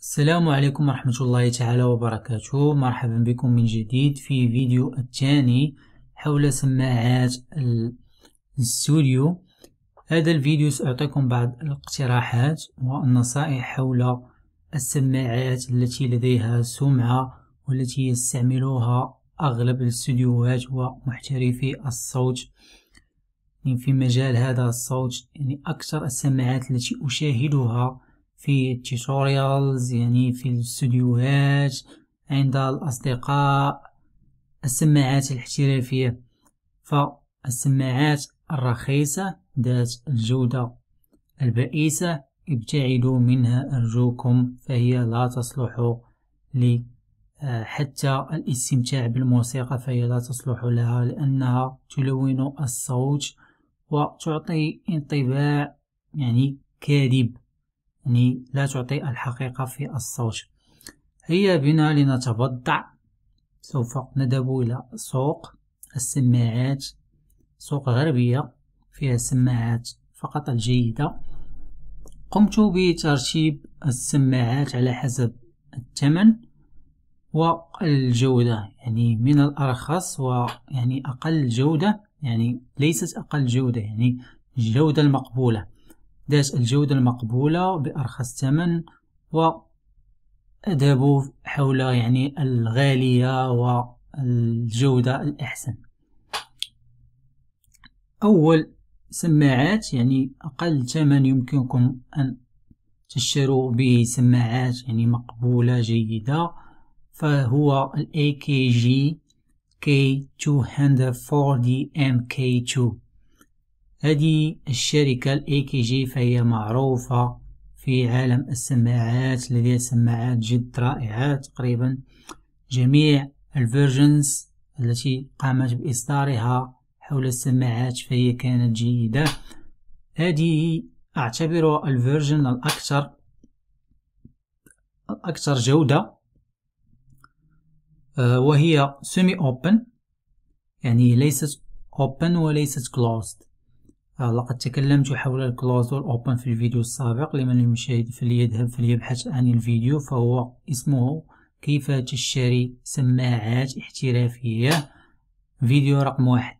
السلام عليكم ورحمة الله تعالى وبركاته مرحبا بكم من جديد في فيديو الثاني حول سماعات الاستوديو هذا الفيديو سأعطيكم بعض الاقتراحات والنصائح حول السماعات التي لديها سمعة والتي يستعملوها أغلب الاستوديوهات ومحترفي الصوت يعني في مجال هذا الصوت يعني أكثر السماعات التي أشاهدها في التيتوريالز يعني في الاستديوهات عند الأصدقاء السماعات الاحترافية فالسماعات الرخيصة ذات الجودة البائسة ابتعدوا منها أرجوكم فهي لا تصلح لي آه، حتى الاستمتاع بالموسيقى فهي لا تصلح لها لأنها تلون الصوت وتعطي انطباع يعني كاذب يعني لا تعطي الحقيقة في الصوت هيا بنا لنتبضع سوف نذهب إلى سوق السماعات سوق غربية فيها السماعات فقط الجيدة قمت بترتيب السماعات على حسب الثمن والجودة يعني من الأرخص ويعني أقل جودة يعني ليست أقل جودة يعني الجودة المقبولة ذات الجودة المقبولة بأرخص ثمن و أذهبوا حول يعني الغالية والجودة الأحسن أول سماعات يعني أقل ثمن يمكنكم أن تشتروا به سماعات يعني مقبولة جيدة فهو ال فور دي 240 كي 2 هذه الشركة الاي كي جي فهي معروفة في عالم السماعات لديها سماعات جد رائعات تقريبا جميع الفيرجنز التي قامت بإصدارها حول السماعات فهي كانت جيدة هذه أعتبر الفيرجن الأكثر الأكثر جودة آه، وهي سيمي أوبن يعني ليست أوبن وليست كلوزد آه، لقد تكلمت حول الكلوزر اوبن في الفيديو السابق لمن المشاهد فليذهب فليبحث عن الفيديو فهو اسمه كيف تشتري سماعات احترافية فيديو رقم واحد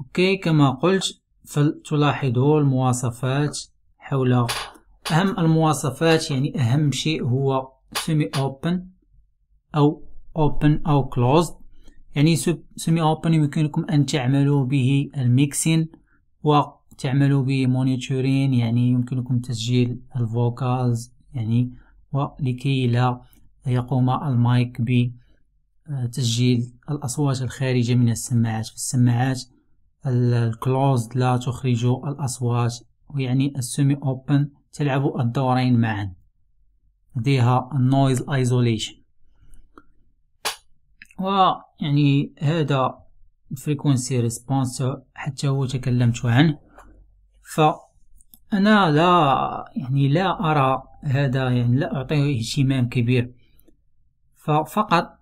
اوكي كما قلت فلتلاحظوا المواصفات حول اهم المواصفات يعني اهم شيء هو سيمي اوبن او اوبن او كلوزد يعني سمي أوبن يمكنكم أن تعملوا به الميكسين وتعملوا به مونيتورين يعني يمكنكم تسجيل الفوكالز يعني ولكي لا يقوم المايك بتسجيل آه، الأصوات الخارجة من السماعات فالسماعات الكلوزد لا تخرج الأصوات ويعني السمي أوبن تلعب الدورين معا لديها النويز ايزوليشن ويعني هذا فريكونسي ريسبونس حتى هو تكلمت عنه فأنا لا يعني لا أرى هذا يعني لا أعطيه اهتمام كبير ففقط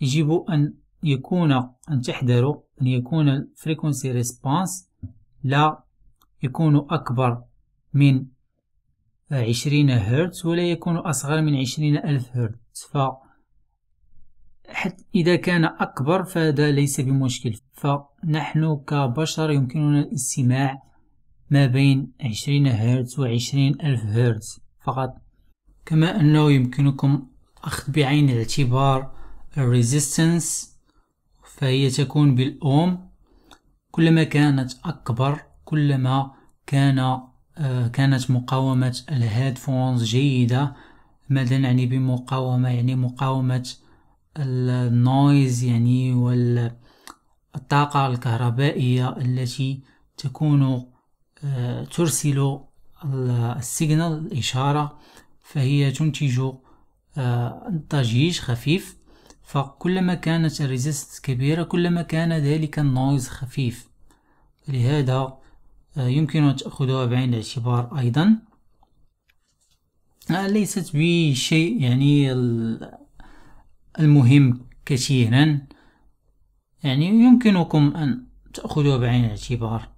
يجب أن يكون أن تحذروا أن يكون الفريكونسي ريسبونس لا يكون أكبر من عشرين هرتز ولا يكون أصغر من عشرين ألف هرتز ف حتى إذا كان أكبر فهذا ليس بمشكل فنحن كبشر يمكننا الاستماع ما بين 20 هرتز و 20 ألف هرتز فقط كما أنه يمكنكم أخذ بعين الاعتبار الريزيستنس فهي تكون بالأوم كلما كانت أكبر كلما كان آه، كانت مقاومة الهيدفونز جيدة ماذا نعني بمقاومة يعني مقاومة النويز يعني والطاقة الكهربائية التي تكون آه، ترسل السيجنال الإشارة فهي تنتج ضجيج آه، خفيف فكلما كانت الريزيست كبيرة كلما كان ذلك النويز خفيف لهذا آه، يمكن أن تأخذها بعين الاعتبار أيضا ليست بشيء يعني المهم كثيرا يعني يمكنكم أن تأخذوا بعين الاعتبار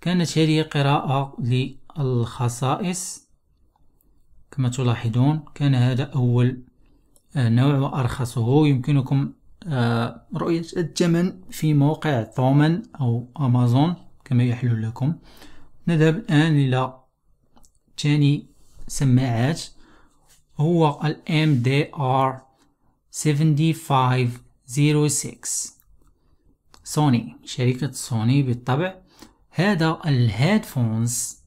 كانت هذه قراءة للخصائص كما تلاحظون كان هذا أول آه، نوع وأرخصه يمكنكم آه، رؤية الثمن في موقع ثومن أو أمازون كما يحلو لكم نذهب الآن إلى ثاني سماعات هو ال MDR 7506 سوني شركة سوني بالطبع هذا الهيدفونز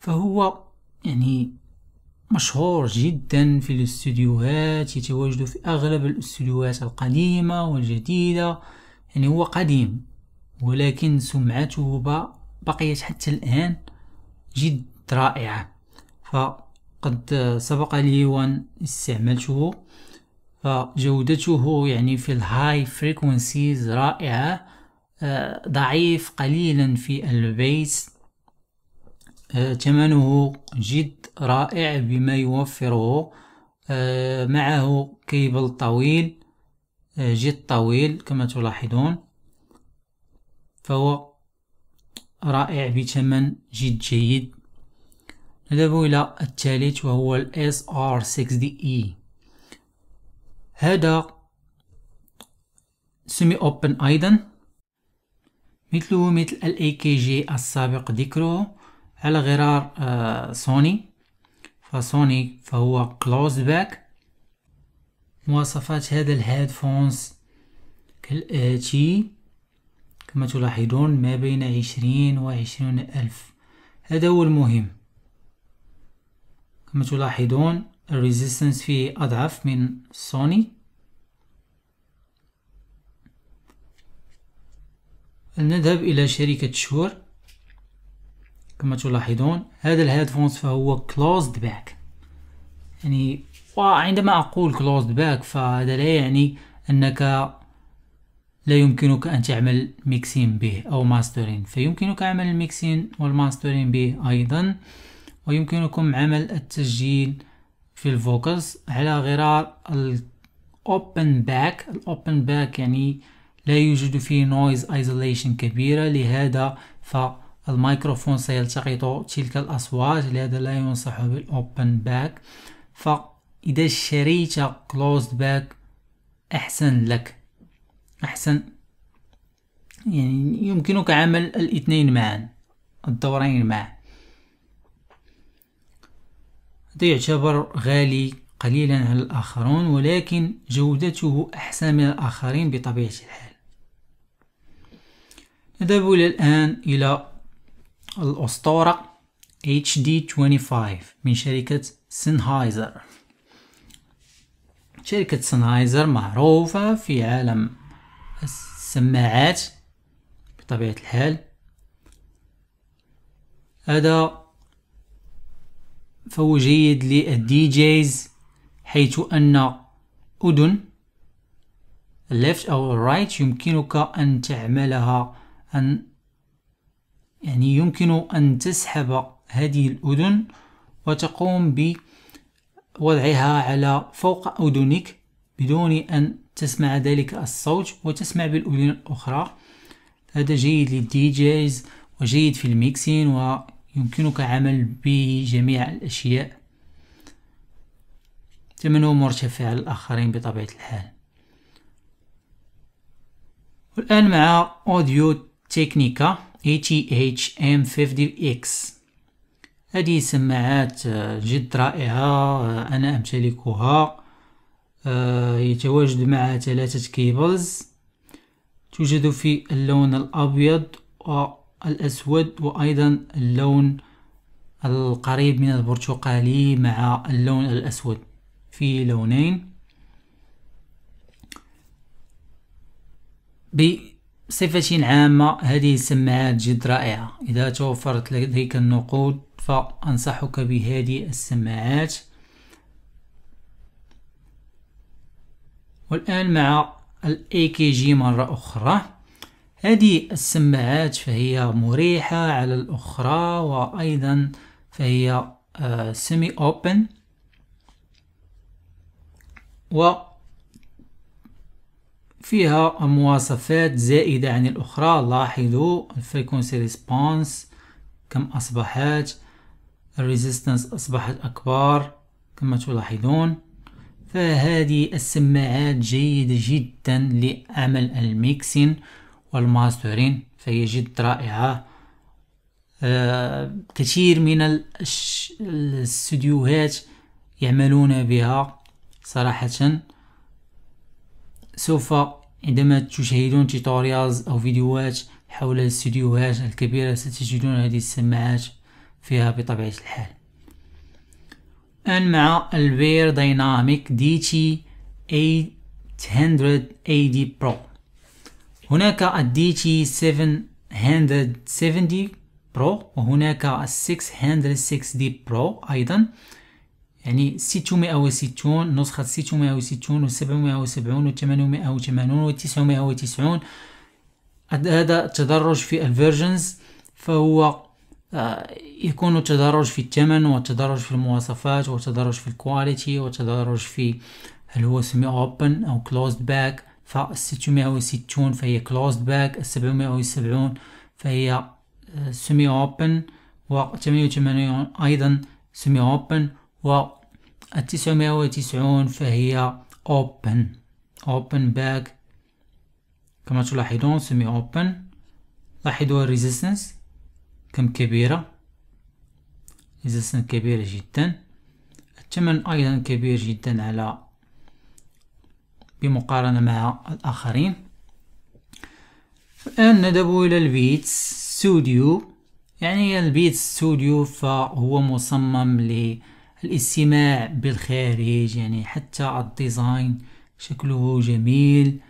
فهو يعني مشهور جدا في الاستديوهات يتواجد في أغلب الاستديوهات القديمة والجديدة يعني هو قديم ولكن سمعته بقيت حتى الآن جد رائعة ف قد سبق لي وأن استعملته فجودته يعني في الهاي فريكونسيز رائعة آه، ضعيف قليلا في البيس آه، ثمنه جد رائع بما يوفره آه، معه كيبل طويل جد طويل كما تلاحظون فهو رائع بثمن جد جيد نذهب إلى الثالث وهو ال SR6DE هذا سمي أوبن أيضا مثله مثل ال AKG السابق ذكره على غرار آه سوني فسوني فهو كلوز باك مواصفات هذا الهيدفونز كالآتي كما تلاحظون ما بين عشرين وعشرين ألف هذا هو المهم كما تلاحظون الريزيستنس فيه أضعف من سوني نذهب إلى شركة شور كما تلاحظون هذا الهيدفونز فهو كلوزد باك يعني وعندما أقول كلوزد باك فهذا لا يعني أنك لا يمكنك أن تعمل ميكسين به أو ماسترين فيمكنك عمل الميكسين والماسترين به أيضا ويمكنكم عمل التسجيل في الفوكس على غرار الاوبن باك الاوبن باك يعني لا يوجد فيه نويز ايزوليشن كبيرة لهذا فالمايكروفون سيلتقط تلك الاصوات لهذا لا ينصح بالاوبن باك فاذا شريت كلوزد باك احسن لك احسن يعني يمكنك عمل الاثنين معا الدورين معا هذا يعتبر غالي قليلا على الآخرون ولكن جودته أحسن من الآخرين بطبيعة الحال نذهب إلى الآن إلى الأسطورة HD25 من شركة سنهايزر شركة سنهايزر معروفة في عالم السماعات بطبيعة الحال هذا فهو جيد للدي جيز حيث أن أذن left أو right يمكنك أن تعملها أن يعني يمكن أن تسحب هذه الأذن وتقوم بوضعها على فوق أذنك بدون أن تسمع ذلك الصوت وتسمع بالأذن الأخرى هذا جيد للدي جيز وجيد في الميكسين و يمكنك عمل به جميع الأشياء ثمنه مرتفع على الآخرين بطبيعة الحال والآن مع أوديو تكنيكا ATH-M50X هذه سماعات جد رائعة أنا أمتلكها آه، يتواجد معها ثلاثة كيبلز توجد في اللون الأبيض و الأسود وأيضا اللون القريب من البرتقالي مع اللون الأسود في لونين بصفة عامة هذه السماعات جد رائعة إذا توفرت لديك النقود فأنصحك بهذه السماعات والآن مع الاي كي جي مرة أخرى هذه السماعات فهي مريحة على الأخرى وأيضا فهي سيمي آه، أوبن و فيها مواصفات زائدة عن الأخرى لاحظوا الفريكونسي ريسبونس كم أصبحت الريزيستنس أصبحت أكبر كما تلاحظون فهذه السماعات جيدة جدا لعمل الميكسين والماسترين فهي جد رائعة آه، كثير من الاستديوهات يعملون بها صراحة سوف عندما تشاهدون تيتوريالز أو فيديوهات حول الاستديوهات الكبيرة ستجدون هذه السماعات فيها بطبيعة الحال الآن مع الوير دايناميك دي تي 800 AD برو هناك الديتشي 770 دي برو وهناك ال 606 دي برو أيضا يعني 660 نسخة 660 و 770 و 880 و 990 هذا التدرج في الفيرجنز فهو آه، يكون تدرج في الثمن وتدرج في المواصفات وتدرج في الكواليتي وتدرج في هل هو سمي اوبن او كلوزد باك فالستمائة وستون فهي closed bag السبعمائة وسبعون فهي سمي آه، semi open وثمانية وثمانون أيضا سمي semi open والتسعمائة وتسعون فهي اوبن open bag كما تلاحظون سمي اوبن لاحظوا الريزيستنس كم كبيرة ريزيستنس كبيرة جدا الثمن أيضا كبير جدا على بمقارنة مع الآخرين الآن نذهب إلى البيت ستوديو يعني البيت ستوديو فهو مصمم للاستماع بالخارج يعني حتى الديزاين شكله جميل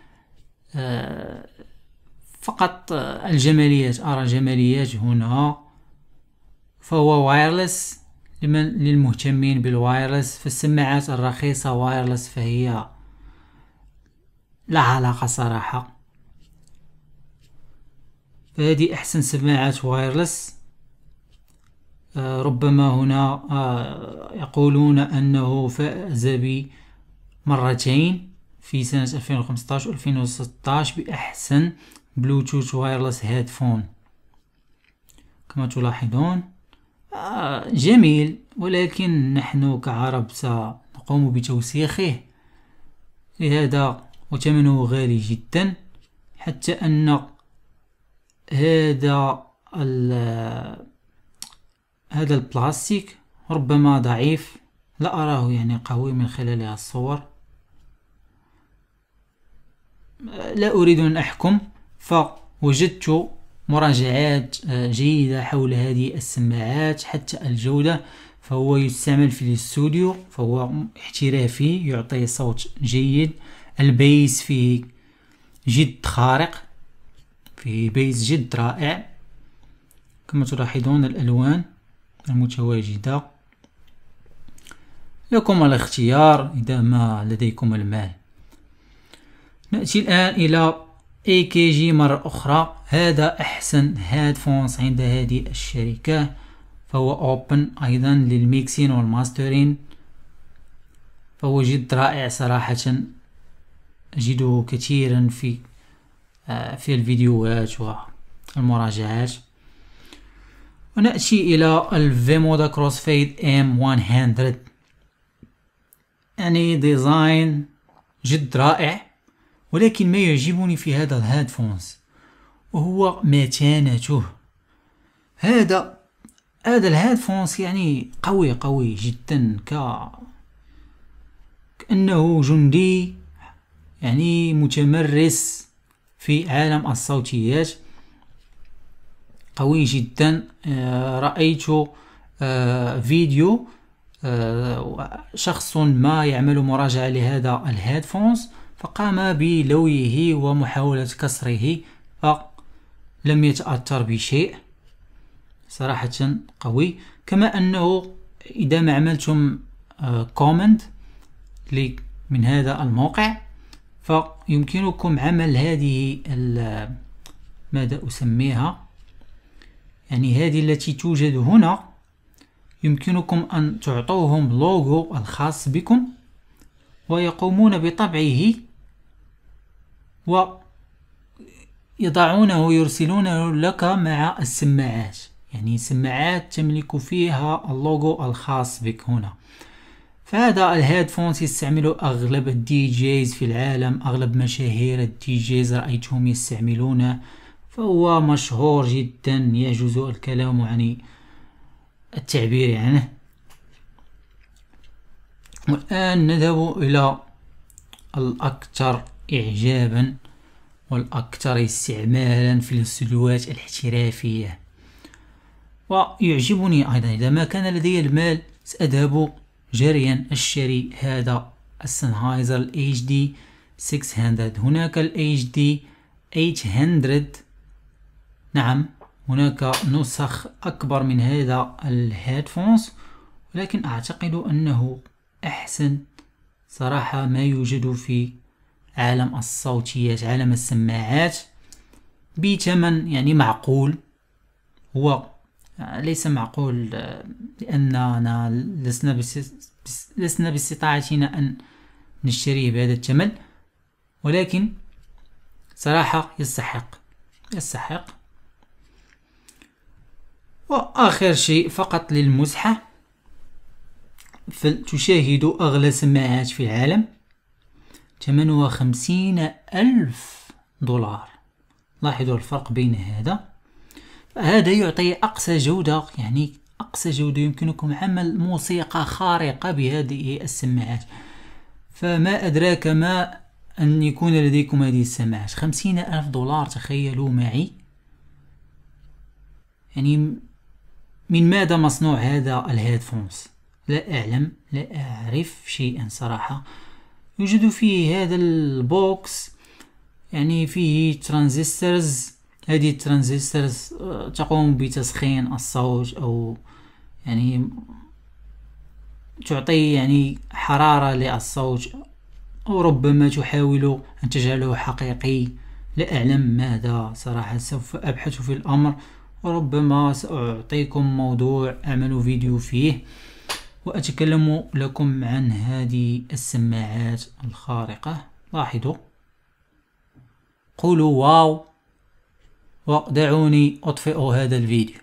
آه، فقط الجماليات أرى جماليات هنا فهو وايرلس لمن للمهتمين بالوايرلس فالسماعات الرخيصة وايرلس فهي لا علاقة صراحة فهذه أحسن سماعات وايرلس آه، ربما هنا آه، يقولون أنه فاز مرتين في سنة 2015 و 2016 بأحسن بلوتوث وايرلس هيدفون كما تلاحظون آه، جميل ولكن نحن كعرب سنقوم بتوسيخه لهذا وثمنه غالي جدا حتى ان هذا هذا البلاستيك ربما ضعيف لا اراه يعني قوي من خلال الصور لا اريد ان احكم فوجدت مراجعات آه، جيدة حول هذه السماعات حتى الجودة فهو يستعمل في الاستوديو فهو احترافي يعطي صوت جيد البيس فيه جد خارق فيه بيس جد رائع كما تلاحظون الألوان المتواجدة لكم الاختيار إذا ما لديكم المال نأتي الآن إلى اي كي جي مرة أخرى هذا أحسن هادفونس عند هذه الشركة فهو أوبن أيضا للميكسين والماسترين فهو جد رائع صراحة أجده كثيرا في آه، في الفيديوهات والمراجعات ونأتي إلى الفيمودا كروسفيد ام 100 يعني ديزاين جد رائع ولكن ما يعجبني في هذا الهادفونز وهو متانته هذا هذا الهادفونز يعني قوي قوي جدا ك كأنه جندي يعني متمرس في عالم الصوتيات قوي جدا آه، رأيت آه، فيديو آه، شخص ما يعمل مراجعة لهذا الهيدفونز فقام بلويه ومحاولة كسره فلم يتأثر بشيء صراحة قوي كما أنه إذا ما عملتم كومنت من هذا الموقع فيمكنكم عمل هذه ماذا أسميها يعني هذه التي توجد هنا يمكنكم أن تعطوهم لوجو الخاص بكم ويقومون بطبعه ويضعونه يرسلونه لك مع السماعات يعني سماعات تملك فيها اللوجو الخاص بك هنا فهذا الهيدفونز يستعمله اغلب الدي جيز في العالم اغلب مشاهير الدي جيز رايتهم يستعملونه فهو مشهور جدا يجوز الكلام عن التعبير عنه يعني. والان نذهب الى الاكثر اعجابا والاكثر استعمالا في السلوات الاحترافيه ويعجبني ايضا اذا ما كان لدي المال ساذهب جاريا أشتري هذا السنهايزر ال HD 600 هناك ال HD 800 نعم هناك نسخ أكبر من هذا الهيدفونز ولكن أعتقد أنه أحسن صراحة ما يوجد في عالم الصوتيات عالم السماعات بثمن يعني معقول هو ليس معقول لأننا لسنا لسنا باستطاعتنا أن نشتريه بهذا الثمن ولكن صراحة يستحق يستحق وآخر شيء فقط للمزحة فتشاهد أغلى سماعات في العالم ثمنها خمسين ألف دولار لاحظوا الفرق بين هذا هذا يعطي أقصى جودة يعني أقصى جودة يمكنكم عمل موسيقى خارقة بهذه السماعات فما أدراك ما أن يكون لديكم هذه السماعات خمسين ألف دولار تخيلوا معي يعني من ماذا مصنوع هذا الهيدفونز لا أعلم لا أعرف شيئا صراحة يوجد فيه هذا البوكس يعني فيه ترانزستورز هذه الترانزستورز تقوم بتسخين الصوت او يعني تعطي يعني حرارة للصوت وربما تحاول أن تجعله حقيقي لا أعلم ماذا صراحة سوف أبحث في الأمر وربما سأعطيكم موضوع أعمل فيديو فيه وأتكلم لكم عن هذه السماعات الخارقة لاحظوا قولوا واو ودعوني أطفئ هذا الفيديو